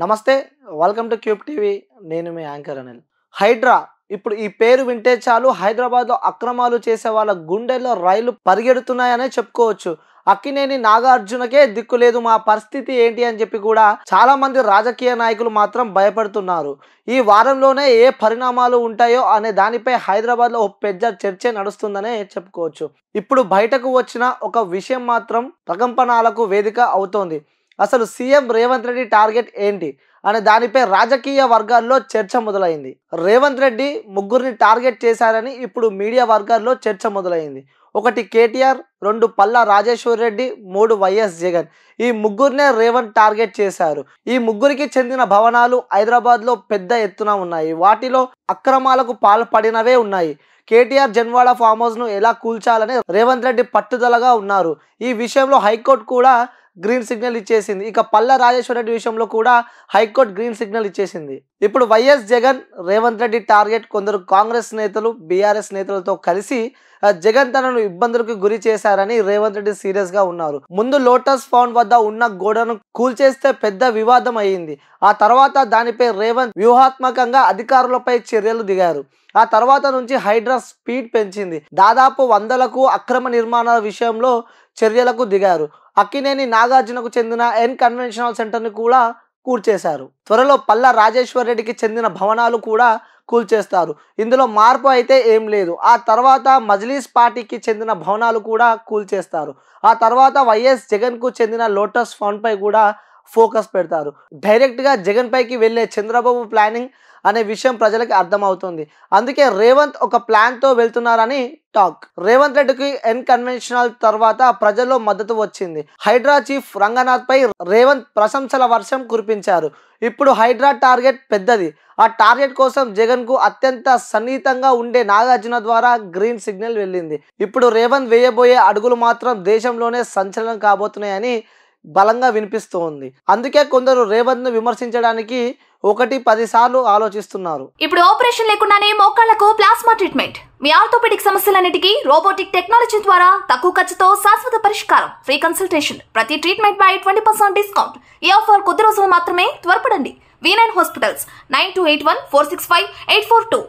నమస్తే welcome to cube TV నేను మీ anchor Anil Hydraa ఇప్పుడు ఈ పేరు వింటే చాలు హైదరాబాద్లో అక్రమాలు చేసే వాళ్ళ గుండెల్లో రైలు పరిగెడుతున్నాయనే చెప్పుకోవచ్చు అక్కినేని నాగార్జునకే దిక్కు లేదు మా పరిస్థితి ఏంటి అని చెప్పి కూడా చాలా మంది రాజకీయ నాయకులు మాత్రం భయపడుతున్నారు ఈ వారంలోనే ఏ పరిణామాలు ఉంటాయో అనే దానిపై హైదరాబాద్లో ఓ పెద్ద చర్చ నడుస్తుందనే చెప్పుకోవచ్చు ఇప్పుడు బయటకు వచ్చిన ఒక విషయం మాత్రం ప్రకంపనాలకు వేదిక అవుతోంది అసలు సీఎం రేవంత్ రెడ్డి టార్గెట్ ఏంటి అనే దానిపై రాజకీయ వర్గాల్లో చర్చ మొదలైంది రేవంత్ రెడ్డి ముగ్గురిని టార్గెట్ చేశారని ఇప్పుడు మీడియా వర్గాల్లో చర్చ మొదలైంది ఒకటి కేటీఆర్ రెండు పల్లా రాజేశ్వర్ రెడ్డి మూడు వైఎస్ జగన్ ఈ ముగ్గురినే రేవంత్ టార్గెట్ చేశారు ఈ ముగ్గురికి చెందిన భవనాలు హైదరాబాద్లో పెద్ద ఎత్తున ఉన్నాయి వాటిలో అక్రమాలకు పాల్పడినవే ఉన్నాయి కేటీఆర్ జన్వాడ ఫామ్ హౌస్ను ఎలా కూల్చాలని రేవంత్ రెడ్డి పట్టుదలగా ఉన్నారు ఈ విషయంలో హైకోర్టు కూడా గ్రీన్ సిగ్నల్ ఇచ్చేసింది ఇక పల్ల రాజేశ్వర రెడ్డి విషయంలో కూడా హైకోర్టు గ్రీన్ సిగ్నల్ ఇచ్చేసింది ఇప్పుడు వైఎస్ జగన్ రేవంత్ రెడ్డి టార్గెట్ కొందరు కాంగ్రెస్ నేతలు బీఆర్ఎస్ నేతలతో కలిసి జగన్ తనను ఇబ్బందులకు గురి చేశారని రేవంత్ రెడ్డి సీరియస్ గా ఉన్నారు ముందు లోటస్ ఫౌండ్ వద్ద ఉన్న గోడను కూల్చేస్తే పెద్ద వివాదం అయ్యింది ఆ తర్వాత దానిపై రేవంత్ వ్యూహాత్మకంగా అధికారులపై చర్యలు దిగారు ఆ తర్వాత నుంచి హైడ్రా స్పీడ్ పెంచింది దాదాపు వందలకు అక్రమ నిర్మాణాల విషయంలో చర్యలకు దిగారు అక్కినేని నాగార్జునకు చెందిన ఎన్ కన్వెన్షనల్ సెంటర్ని కూడా కూల్చేశారు త్వరలో పల్ల రాజేశ్వర్ రెడ్డికి చెందిన భవనాలు కూడా కూల్చేస్తారు ఇందులో మార్పు అయితే ఏం లేదు ఆ తర్వాత మజ్లీస్ పార్టీకి చెందిన భవనాలు కూడా కూల్చేస్తారు ఆ తర్వాత వైఎస్ జగన్కు చెందిన లోటస్ ఫౌండ్పై కూడా ఫోకస్ పెడతారు డైరెక్ట్గా జగన్ పైకి వెళ్ళే చంద్రబాబు ప్లానింగ్ అనే విషయం ప్రజలకు అర్థమవుతుంది అందుకే రేవంత్ ఒక ప్లాన్తో వెళ్తున్నారని టాక్ రేవంత్ రెడ్డికి ఎన్ కన్వెన్షనల్ తర్వాత ప్రజల్లో మద్దతు వచ్చింది హైడ్రా చీఫ్ రంగనాథ్ పై రేవంత్ ప్రశంసల వర్షం కురిపించారు ఇప్పుడు హైడ్రా టార్గెట్ పెద్దది ఆ టార్గెట్ కోసం జగన్ కు అత్యంత సన్నిహితంగా ఉండే నాగార్జున ద్వారా గ్రీన్ సిగ్నల్ వెళ్ళింది ఇప్పుడు రేవంత్ వేయబోయే అడుగులు మాత్రం దేశంలోనే సంచలనం కాబోతున్నాయని బలంగా వినిపిస్తూ ఉంది అందుకే కొందరు ను విమర్శించడానికి ఒకటి పదిసార్లు ఆలోచిస్తున్నారు ఇప్పుడు ఆపరేషన్ లేకుండానే మోకాళ్లకు ప్లాస్మా ట్రీట్మెంట్ మీ ఆర్థోపెడిక్ సమస్యలన్నిటికీ రోబోటిక్ టెక్నాలజీ ద్వారా తక్కువ ఖర్చుతో శాశ్వత పరిష్కారం ఫ్రీ కన్సల్టేషన్ ప్రతి ట్రీట్మెంట్ పై ట్వంటీ పర్సెంట్ డిస్కౌంట్ ఈ ఆఫర్ కొద్ది రోజులు మాత్రమే త్వరపడండి V nine hospitals nine two eight one four six five eight four two